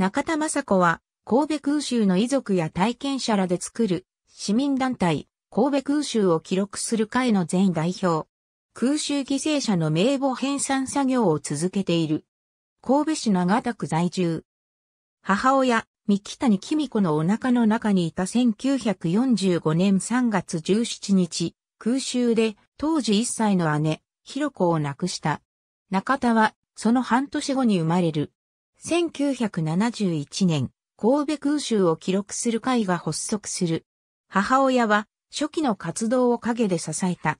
中田雅子は、神戸空襲の遺族や体験者らで作る、市民団体、神戸空襲を記録する会の全代表。空襲犠牲者の名簿編纂作業を続けている。神戸市長田区在住。母親、三木谷紀美子のお腹の中にいた1945年3月17日、空襲で当時1歳の姉、ひろ子を亡くした。中田は、その半年後に生まれる、1971年、神戸空襲を記録する会が発足する。母親は初期の活動を陰で支えた。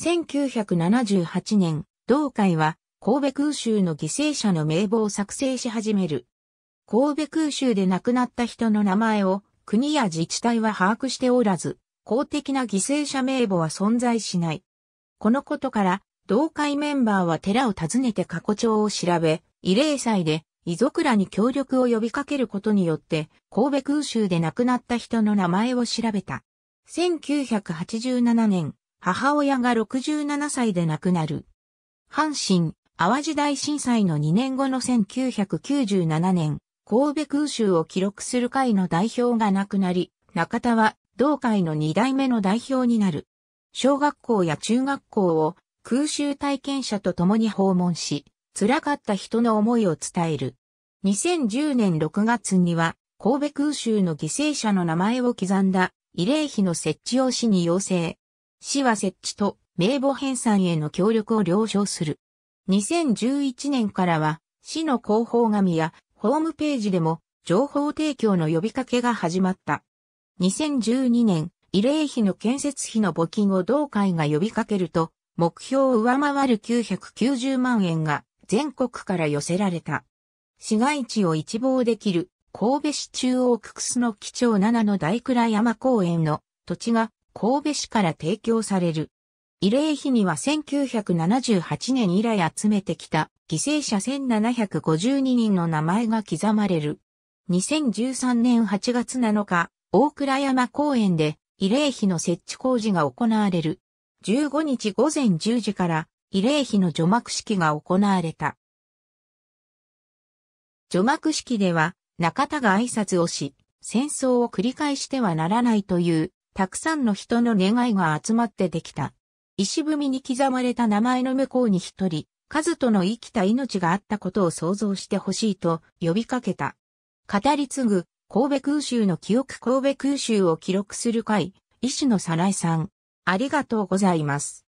1978年、同会は神戸空襲の犠牲者の名簿を作成し始める。神戸空襲で亡くなった人の名前を国や自治体は把握しておらず、公的な犠牲者名簿は存在しない。このことから、同会メンバーは寺を訪ねて過去帳を調べ、慰霊祭で遺族らに協力を呼びかけることによって、神戸空襲で亡くなった人の名前を調べた。1987年、母親が67歳で亡くなる。阪神、淡路大震災の2年後の1997年、神戸空襲を記録する会の代表が亡くなり、中田は同会の2代目の代表になる。小学校や中学校を空襲体験者と共に訪問し、辛かった人の思いを伝える。2010年6月には、神戸空襲の犠牲者の名前を刻んだ慰霊碑の設置を市に要請。市は設置と名簿編纂への協力を了承する。2011年からは、市の広報紙やホームページでも情報提供の呼びかけが始まった。2012年、慰霊碑の建設費の募金を同会が呼びかけると、目標を上回る990万円が全国から寄せられた。市街地を一望できる神戸市中央区楠木町7の大倉山公園の土地が神戸市から提供される。慰霊碑には1978年以来集めてきた犠牲者1752人の名前が刻まれる。2013年8月7日、大倉山公園で慰霊碑の設置工事が行われる。15日午前10時から慰霊碑の除幕式が行われた。除幕式では、中田が挨拶をし、戦争を繰り返してはならないという、たくさんの人の願いが集まってできた。石踏みに刻まれた名前の向こうに一人、数との生きた命があったことを想像してほしいと呼びかけた。語り継ぐ、神戸空襲の記憶神戸空襲を記録する会、医師の早苗さん。ありがとうございます。